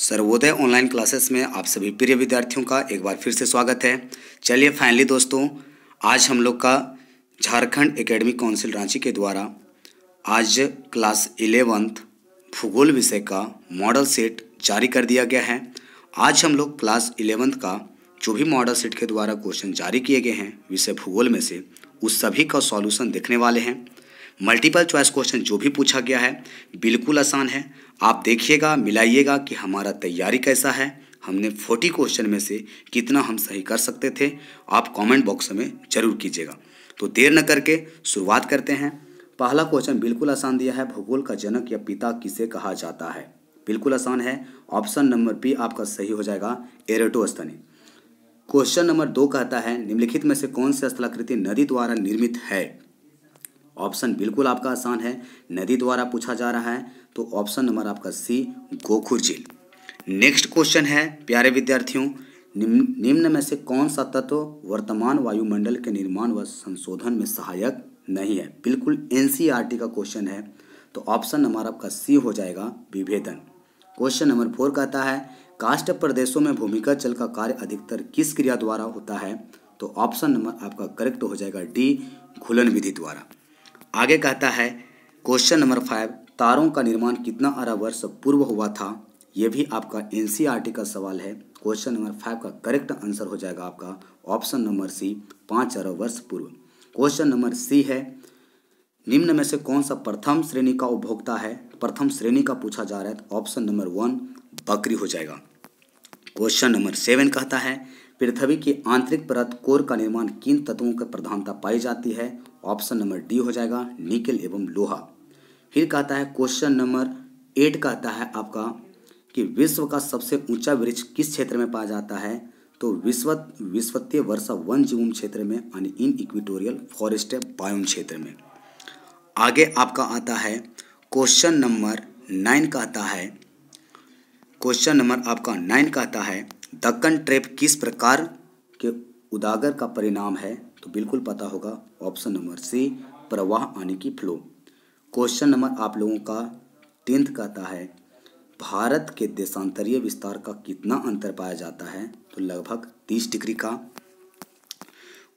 Sarvodaya online classes में आप सभी प्रिय विद्यार्थियों का एक बार फिर से स्वागत है चलिए फाइनली दोस्तों आज हम लोग का झारखंड एकेडमिक काउंसिल रांची के द्वारा आज क्लास इलेवंथ भूगोल विषय का मॉडल सेट जारी कर दिया गया है आज हम लोग क्लास इलेवंथ का जो भी मॉडल सेट के द्वारा क्वेश्चन जारी किए गए हैं विषय भूगोल में से उस सभी का सॉल्यूशन देखने वाले हैं मल्टीपल चॉइस क्वेश्चन जो भी पूछा गया है बिल्कुल आसान है आप देखिएगा मिलाइएगा कि हमारा तैयारी कैसा है हमने फोर्टी क्वेश्चन में से कितना हम सही कर सकते थे आप कमेंट बॉक्स में जरूर कीजिएगा तो देर न करके शुरुआत करते हैं पहला क्वेश्चन बिल्कुल आसान दिया है भूगोल का जनक या पिता किसे कहा जाता है बिल्कुल आसान है ऑप्शन नंबर बी आपका सही हो जाएगा एरेटोस्तनी क्वेश्चन नंबर दो कहता है निम्नलिखित में से कौन सी स्थलाकृति नदी द्वारा निर्मित है ऑप्शन बिल्कुल आपका आसान है नदी द्वारा पूछा जा रहा है तो ऑप्शन नंबर आपका सी गोखुर झील नेक्स्ट क्वेश्चन है प्यारे विद्यार्थियों निम्न में से कौन सा तत्व वर्तमान वायुमंडल के निर्माण व संशोधन में सहायक नहीं है बिल्कुल एन e का क्वेश्चन है तो ऑप्शन नंबर आपका सी हो जाएगा विभेदन क्वेश्चन नंबर फोर कहता है काष्ट प्रदेशों में भूमिगत जल का कार्य अधिकतर किस क्रिया द्वारा होता है तो ऑप्शन नंबर आपका करेक्ट हो जाएगा डी घुलन विधि द्वारा आगे कहता है क्वेश्चन नंबर फाइव तारों का निर्माण कितना अरब वर्ष पूर्व हुआ था यह भी आपका एन e का सवाल है क्वेश्चन नंबर फाइव का करेक्ट आंसर हो जाएगा आपका ऑप्शन नंबर सी पाँच अरब वर्ष पूर्व क्वेश्चन नंबर सी है निम्न में से कौन सा प्रथम श्रेणी का उपभोक्ता है प्रथम श्रेणी का पूछा जा रहा है ऑप्शन नंबर वन बकरी हो जाएगा क्वेश्चन नंबर सेवन कहता है पृथ्वी की आंतरिक परत कोर का निर्माण किन तत्वों की प्रधानता पाई जाती है ऑप्शन नंबर डी हो जाएगा निकल एवं लोहा फिर कहता है क्वेश्चन नंबर एट कहता है आपका कि विश्व का सबसे ऊंचा वृक्ष किस क्षेत्र में पाया जाता है तो विश्व विश्वतीय वर्षा वन जीवन क्षेत्र में यानी इन इक्विटोरियल फॉरेस्ट बायोम क्षेत्र में आगे आपका आता है क्वेश्चन नंबर नाइन कहता है क्वेश्चन नंबर आपका नाइन कहता है दक्कन ट्रेप किस प्रकार के उदागर का परिणाम है तो बिल्कुल पता होगा ऑप्शन नंबर सी प्रवाह आने की फ्लो क्वेश्चन नंबर आप लोगों का टेंथ कहता है भारत के देशांतरीय विस्तार का कितना अंतर पाया जाता है तो लगभग तीस डिग्री का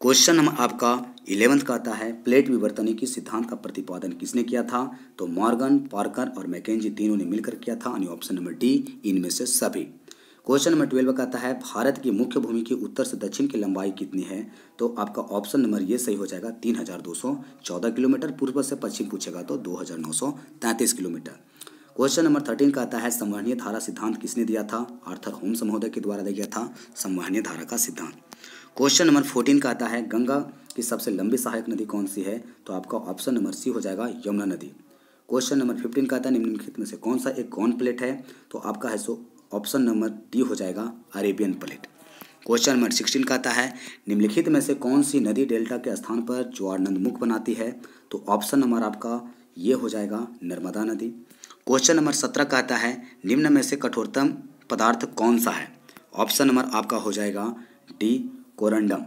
क्वेश्चन नंबर आपका इलेवंथ कहता है प्लेट विवर्तनी की सिद्धांत का प्रतिपादन किसने किया था तो मॉर्गन पार्कर और मैकेजी तीनों ने मिलकर किया था यानी ऑप्शन नंबर डी इनमें से सभी क्वेश्चन नंबर ट्वेल्व कहता है भारत की मुख्य भूमि की उत्तर से दक्षिण की लंबाई कितनी है तो आपका ऑप्शन नंबर ये सही हो जाएगा तीन हजार दो सौ चौदह किलोमीटर पूर्व से पश्चिम पूछेगा तो दो हजार नौ सौ तैंतीस किलोमीटर क्वेश्चन नंबर थर्टीन कहता है संवहनीय धारा सिद्धांत किसने दिया था आर्थर होम्स महोदय के द्वारा दिया गया था संवहनीय धारा का सिद्धांत क्वेश्चन नंबर फोर्टीन कहता है गंगा की सबसे लंबी सहायक नदी कौन सी है तो आपका ऑप्शन नंबर सी हो जाएगा यमुना नदी क्वेश्चन नंबर फिफ्टीन कहता है निम्नलिखित में से कौन सा एक कौन प्लेट है तो आपका है सो ऑप्शन नंबर डी हो जाएगा Arabian plate question number sixteen कहता है निम्नलिखित में से कौन सी नदी डेल्टा के स्थान पर ज्वारनंद बनाती है तो ऑप्शन नंबर आपका ये हो जाएगा नर्मदा नदी क्वेश्चन नंबर सत्रह कहता है निम्न में से कठोरतम पदार्थ कौन सा है ऑप्शन नंबर आपका हो जाएगा D corundum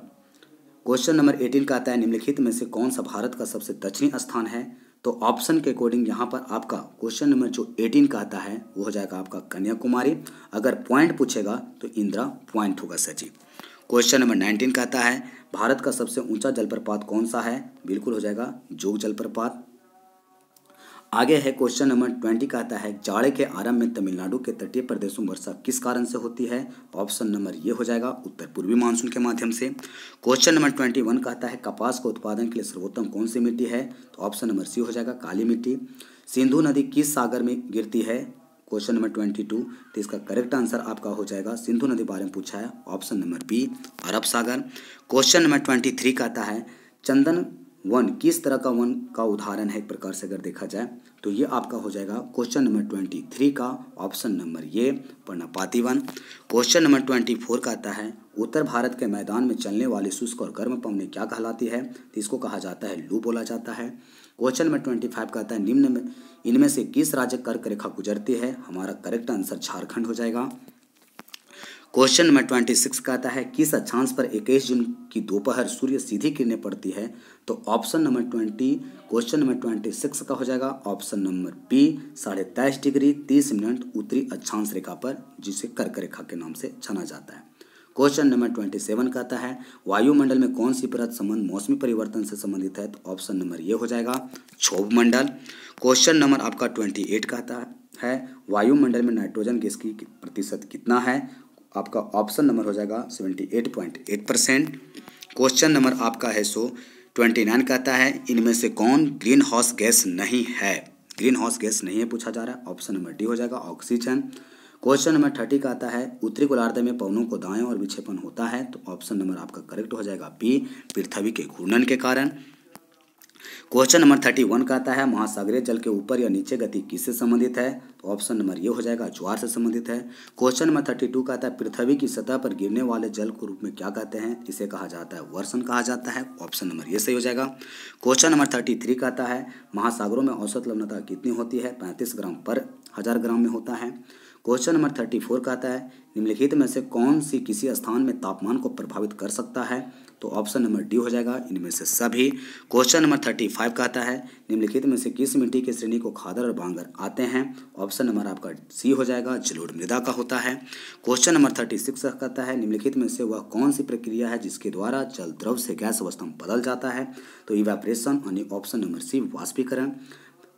question number eighteen कहता है निम्नलिखित में से कौन सा भारत का सबसे दक्षिणी स्थान है तो ऑप्शन के अकॉर्डिंग यहाँ पर आपका क्वेश्चन नंबर जो एटीन का आता है वो हो जाएगा आपका कन्याकुमारी अगर पॉइंट पूछेगा तो इंदिरा पॉइंट होगा sir ji question number nineteen का आता है भारत का सबसे ऊंचा जलप्रपात कौन सा है बिल्कुल हो जाएगा जोग जलप्रपात आगे है क्वेश्चन नंबर ट्वेंटी का आता है जाड़े के आरंभ में तमिलनाडु के तटीय प्रदेशों में वर्षा किस कारण से होती है ऑप्शन नंबर ये हो जाएगा उत्तर पूर्वी मानसून के माध्यम से क्वेश्चन नंबर ट्वेंटी वन का आता है कपास के उत्पादन के लिए सर्वोत्तम कौन सी मिट्टी है तो ऑप्शन नंबर सी हो जाएगा काली मिट्टी सिंधु नदी किस सागर में गिरती है क्वेश्चन नंबर ट्वेंटी टू तो इसका करेक्ट आंसर आपका हो जाएगा सिंधु नदी बारे में पूछा है option number B Arab Sagar question number twenty three का आता है चंदन वन किस तरह का वन का उदाहरण है एक प्रकार से अगर देखा जाए तो ये आपका हो जाएगा क्वेश्चन नंबर ट्वेंटी थ्री का ऑप्शन नंबर ये पर्णपाती वन क्वेश्चन नंबर ट्वेंटी फोर का आता है उत्तर भारत के मैदान में चलने वाली शुष्क और गर्म पवने क्या कहलाती है तो इसको कहा जाता है लू बोला जाता है क्वेश्चन नंबर ट्वेंटी फाइव का आता है निम्न में इनमें से किस राज्य कर्क रेखा गुजरती है हमारा करेक्ट आंसर झारखंड हो जाएगा क्वेश्चन नंबर ट्वेंटी सिक्स कहता है किस अक्षांश पर इक्कीस जून की दोपहर सूर्य सीधी किरणें पड़ती है तो option number twenty question number twenty six का हो जाएगा ऑप्शन नंबर बी साढ़े तेईस डिग्री तीस मिनट उत्तरी अक्षांश रेखा पर जिसे कर्क रेखा के नाम से छाना जाता है क्वेश्चन नंबर ट्वेंटी सेवन कहता है वायुमंडल में कौन सी परत संबंध मौसमी परिवर्तन से संबंधित है तो ऑप्शन नंबर ये हो जाएगा क्षोभ मंडल क्वेश्चन नंबर आपका ट्वेंटी एट कहता है वायुमंडल में नाइट्रोजन गैस की प्रतिशत कितना है आपका ऑप्शन नंबर हो जाएगा seventy eight point eight percent question number आपका है सो ट्वेंटी नाइन कहता है इनमें से कौन ग्रीन हाउस गैस नहीं है ग्रीन हाउस गैस नहीं है पूछा जा रहा है ऑप्शन नंबर डी हो जाएगा ऑक्सीजन क्वेश्चन नंबर थर्टी का आता है उत्तरी गोलार्ध में पवनों को दाएं और विक्षेपण होता है तो ऑप्शन नंबर आपका करेक्ट हो जाएगा बी पृथ्वी के घूर्णन के कारण क्वेश्चन नंबर थर्टी वन कहता है महासागरीय जल के ऊपर या नीचे गति किससे संबंधित है तो ऑप्शन नंबर ये हो जाएगा ज्वार से संबंधित है क्वेश्चन नंबर थर्टी टू कहता है पृथ्वी की सतह पर गिरने वाले जल को रूप में क्या कहते हैं इसे कहा जाता है वर्षण कहा जाता है ऑप्शन नंबर ये सही हो जाएगा क्वेश्चन नंबर थर्टी थ्री कहता है महासागरों में औसत लवनता कितनी होती है पैंतीस ग्राम पर हजार ग्राम में होता है क्वेश्चन नंबर थर्टी फोर कहता है निम्नलिखित में से कौन सी किसी स्थान में तापमान को प्रभावित कर सकता है तो ऑप्शन नंबर डी हो जाएगा इनमें से सभी क्वेश्चन नंबर थर्टी फाइव कहता है निम्नलिखित में से किस मिट्टी के श्रेणी को खादर और बांगर आते हैं ऑप्शन नंबर आपका सी हो जाएगा जलोड़ मृदा का होता है क्वेश्चन नंबर थर्टी सिक्स कहता है निम्नलिखित में से वह कौन सी प्रक्रिया है जिसके द्वारा जल द्रव से गैस अवस्था बदल जाता है तो इवेपरेशन यानी ऑप्शन नंबर सी वाष्पीकरण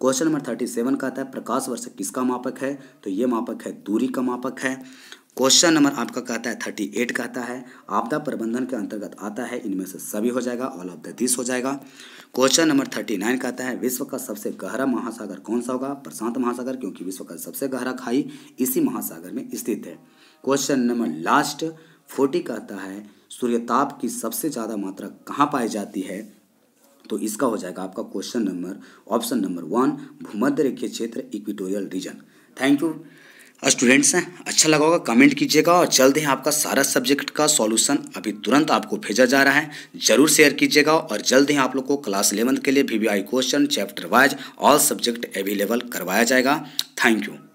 क्वेश्चन नंबर थर्टी सेवन कहता है प्रकाश वर्ष किसका मापक है तो ये मापक है दूरी का मापक है क्वेश्चन नंबर आपका कहता है थर्टी एट कहता है आपदा प्रबंधन के अंतर्गत आता है इनमें से सभी हो जाएगा ऑल ऑफ द दिस हो जाएगा क्वेश्चन नंबर थर्टी नाइन कहता है विश्व का सबसे गहरा महासागर कौन सा होगा प्रशांत महासागर क्योंकि विश्व का सबसे गहरा खाई इसी महासागर में स्थित है क्वेश्चन नंबर लास्ट फोर्टी कहता है सूर्यताप की सबसे ज़्यादा मात्रा कहाँ पाई जाती है तो इसका हो जाएगा आपका question number option number one भूमध्य रेखीय क्षेत्र equatorial region thank you students हैं अच्छा लगा होगा कमेंट कीजिएगा और जल्द ही आपका सारा सब्जेक्ट का सॉल्यूशन अभी तुरंत आपको भेजा जा रहा है जरूर शेयर कीजिएगा और जल्द ही आप लोग को क्लास इलेवंथ के लिए वी question chapter wise all subject available करवाया जाएगा थैंक यू